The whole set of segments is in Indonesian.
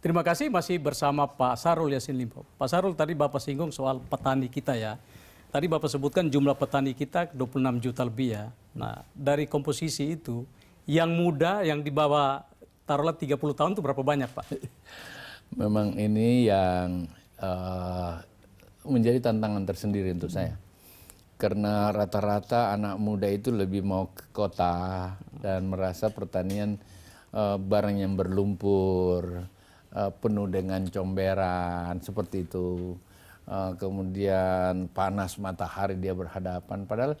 Terima kasih masih bersama Pak Sarul Yasin Limpo. Pak Sarul tadi Bapak singgung soal petani kita ya. Tadi Bapak sebutkan jumlah petani kita 26 juta lebih ya. Nah, dari komposisi itu yang muda yang dibawa bawah taruhlah 30 tahun itu berapa banyak, Pak? Memang ini yang uh, menjadi tantangan tersendiri untuk saya. Karena rata-rata anak muda itu lebih mau ke kota dan merasa pertanian uh, barang yang berlumpur Eh, penuh dengan comberan seperti itu. Eh, kemudian panas matahari dia berhadapan. Padahal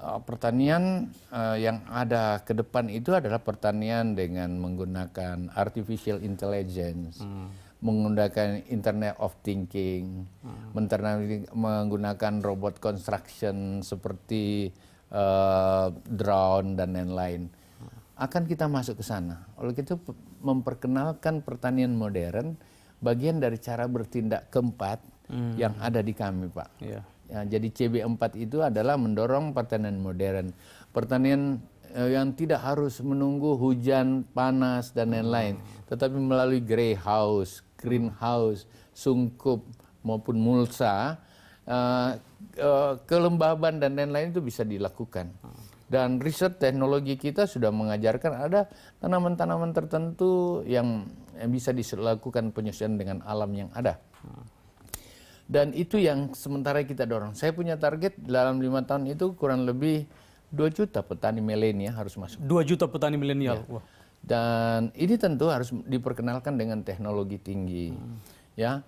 eh, pertanian yang ada ke depan itu adalah pertanian dengan menggunakan artificial intelligence, hmm. menggunakan Internet of Thinking, hmm. menggunakan robot construction seperti uh, drone dan lain-lain akan kita masuk ke sana. Oleh itu memperkenalkan pertanian modern bagian dari cara bertindak keempat hmm. yang ada di kami, Pak. Yeah. Ya, jadi CB4 itu adalah mendorong pertanian modern. Pertanian eh, yang tidak harus menunggu hujan, panas dan lain-lain, hmm. tetapi melalui greenhouse, greenhouse, sungkup maupun mulsa, eh, eh, kelembaban dan lain-lain itu bisa dilakukan. Hmm. Dan riset teknologi kita sudah mengajarkan ada tanaman-tanaman tertentu yang bisa dilakukan penyesuaian dengan alam yang ada. Dan itu yang sementara kita dorong. Saya punya target dalam lima tahun itu kurang lebih 2 juta petani milenial harus masuk. 2 juta petani milenial. Ya. Dan ini tentu harus diperkenalkan dengan teknologi tinggi. Hmm. Ya.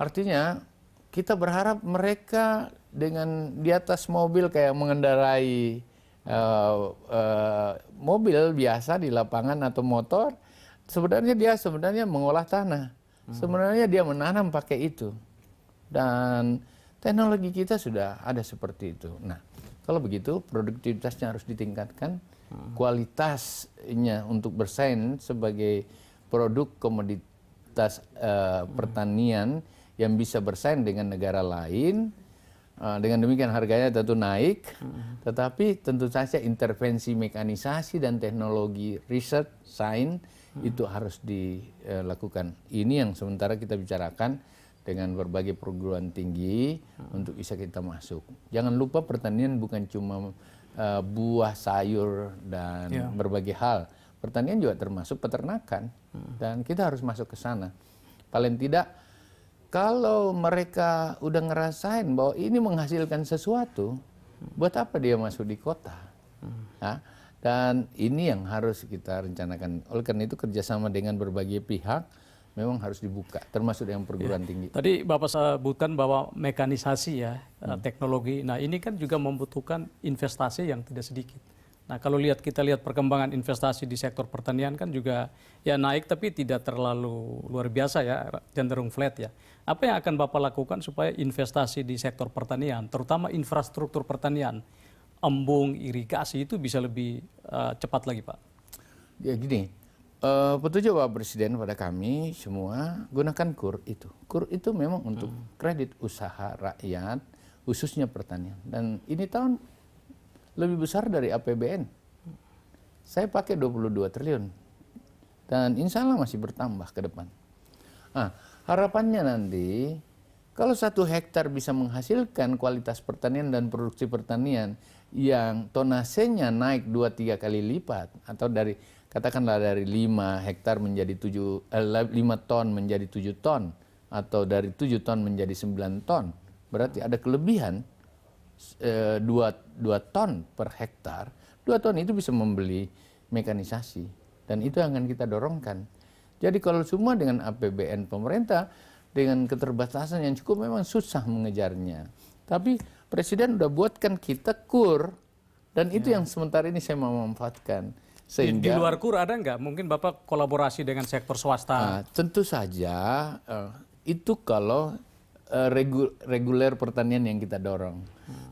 Artinya kita berharap mereka dengan di atas mobil kayak mengendarai Eh, eh, mobil biasa di lapangan atau motor sebenarnya dia sebenarnya mengolah tanah hmm. sebenarnya dia menanam pakai itu dan teknologi kita sudah ada seperti itu nah kalau begitu produktivitasnya harus ditingkatkan hmm. kualitasnya untuk bersaing sebagai produk komoditas uh, pertanian yang bisa bersaing dengan negara lain Eh, dengan demikian harganya tentu naik, tetapi tentu saja intervensi mekanisasi dan teknologi, riset, sains itu harus dilakukan. Ini yang sementara kita bicarakan dengan berbagai perguruan tinggi untuk bisa kita masuk. Jangan lupa pertanian bukan cuma eh, buah, sayur dan yeah. berbagai hal. Pertanian juga termasuk peternakan dan kita harus masuk ke sana. Paling tidak kalau mereka udah ngerasain bahwa ini menghasilkan sesuatu, buat apa dia masuk di kota? Nah, dan ini yang harus kita rencanakan. Oleh karena itu kerjasama dengan berbagai pihak memang harus dibuka, termasuk yang perguruan ya. tinggi. Tadi Bapak sebutkan bahwa mekanisasi ya, eh, hmm. teknologi. Nah ini kan juga membutuhkan investasi yang tidak sedikit. Nah, kalau lihat kita lihat perkembangan investasi di sektor pertanian kan juga ya naik tapi tidak terlalu luar biasa ya, cenderung flat ya. Apa yang akan Bapak lakukan supaya investasi di sektor pertanian, terutama infrastruktur pertanian, embung, irigasi itu bisa lebih uh, cepat lagi, Pak? Ya gini, uh, petunjuk Bapak Presiden pada kami semua gunakan KUR itu. KUR itu memang untuk hmm. kredit usaha rakyat khususnya pertanian. Dan ini tahun lebih besar dari APBN. Saya pakai 22 triliun. Dan insya Allah masih bertambah ke depan. Nah, harapannya nanti kalau satu hektar bisa menghasilkan kualitas pertanian dan produksi pertanian yang tonasenya naik 2-3 kali lipat atau dari katakanlah dari 5 hektar menjadi 7 eh, 5 ton menjadi 7 ton atau dari 7 ton menjadi 9 ton berarti ada kelebihan 2 eh, ton per hektar, 2 ton itu bisa membeli mekanisasi dan itu yang akan kita dorongkan. Jadi kalau semua dengan APBN pemerintah dengan keterbatasan yang cukup memang susah mengejarnya. Tapi presiden udah buatkan kita kur dan itu ya. yang sementara ini saya mau memanfaatkan Sehingga, di, di luar kur ada nggak? Mungkin Bapak kolaborasi dengan sektor swasta? Uh, tentu saja uh, itu kalau uh, reguler pertanian yang kita dorong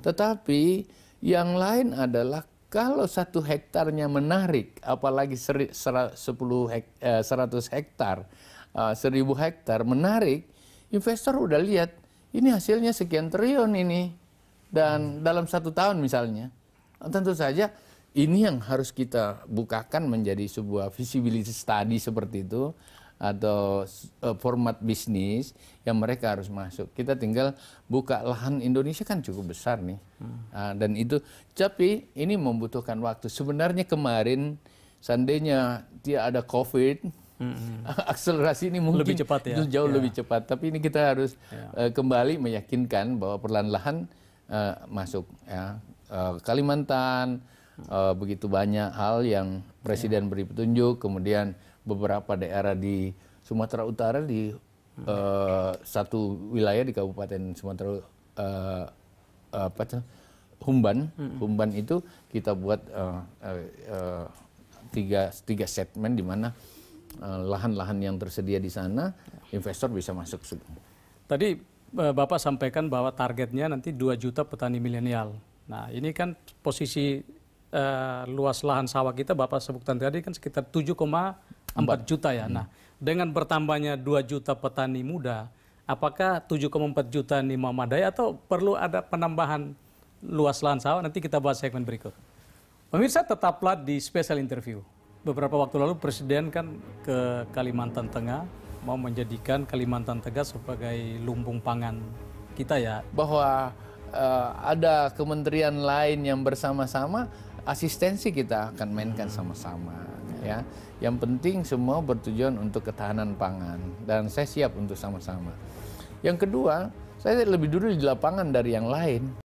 tetapi yang lain adalah kalau satu hektarnya menarik, apalagi 10 hek, 100 eh, hektar, 1000 eh, hektar menarik, investor udah lihat ini hasilnya sekian triliun ini dan hmm. dalam satu tahun misalnya, tentu saja ini yang harus kita bukakan menjadi sebuah visibility study seperti itu atau eh, format bisnis yang mereka harus masuk. Kita tinggal buka lahan Indonesia kan cukup besar nih. Hmm. Ah, dan itu tapi ini membutuhkan waktu. Sebenarnya kemarin seandainya dia ada Covid -hmm. Akselerasi ini mungkin lebih cepat ya. jauh ya. lebih cepat, tapi ini kita harus ya. Eh, kembali meyakinkan bahwa perlahan-lahan uh, eh, masuk ya. Uh, Kalimantan uh, begitu banyak hal yang ya. presiden ya. beri petunjuk, kemudian beberapa daerah di Sumatera Utara di uh, satu wilayah di Kabupaten Sumatera uh, apa itu Humban, Humban itu kita buat uh, uh, tiga tiga segmen di mana lahan lahan-lahan yang tersedia di sana investor bisa masuk. Tadi Bapak sampaikan bahwa targetnya nanti 2 juta petani milenial. Nah, ini kan posisi uh, luas lahan sawah kita Bapak sebutkan tadi kan sekitar koma 4 juta ya. Hmm. Nah, dengan bertambahnya 2 juta petani muda, apakah 7,4 juta ini memadai atau perlu ada penambahan luas lahan sawah? Nanti kita bahas segmen berikut. Pemirsa tetaplah di special interview. Beberapa waktu lalu Presiden kan ke Kalimantan Tengah mau menjadikan Kalimantan Tengah sebagai lumbung pangan kita ya. Bahwa uh, ada kementerian lain yang bersama-sama asistensi kita akan mainkan hmm. sama-sama ya. Yang penting semua bertujuan untuk ketahanan pangan dan saya siap untuk sama-sama. Yang kedua, saya lebih dulu di lapangan dari yang lain.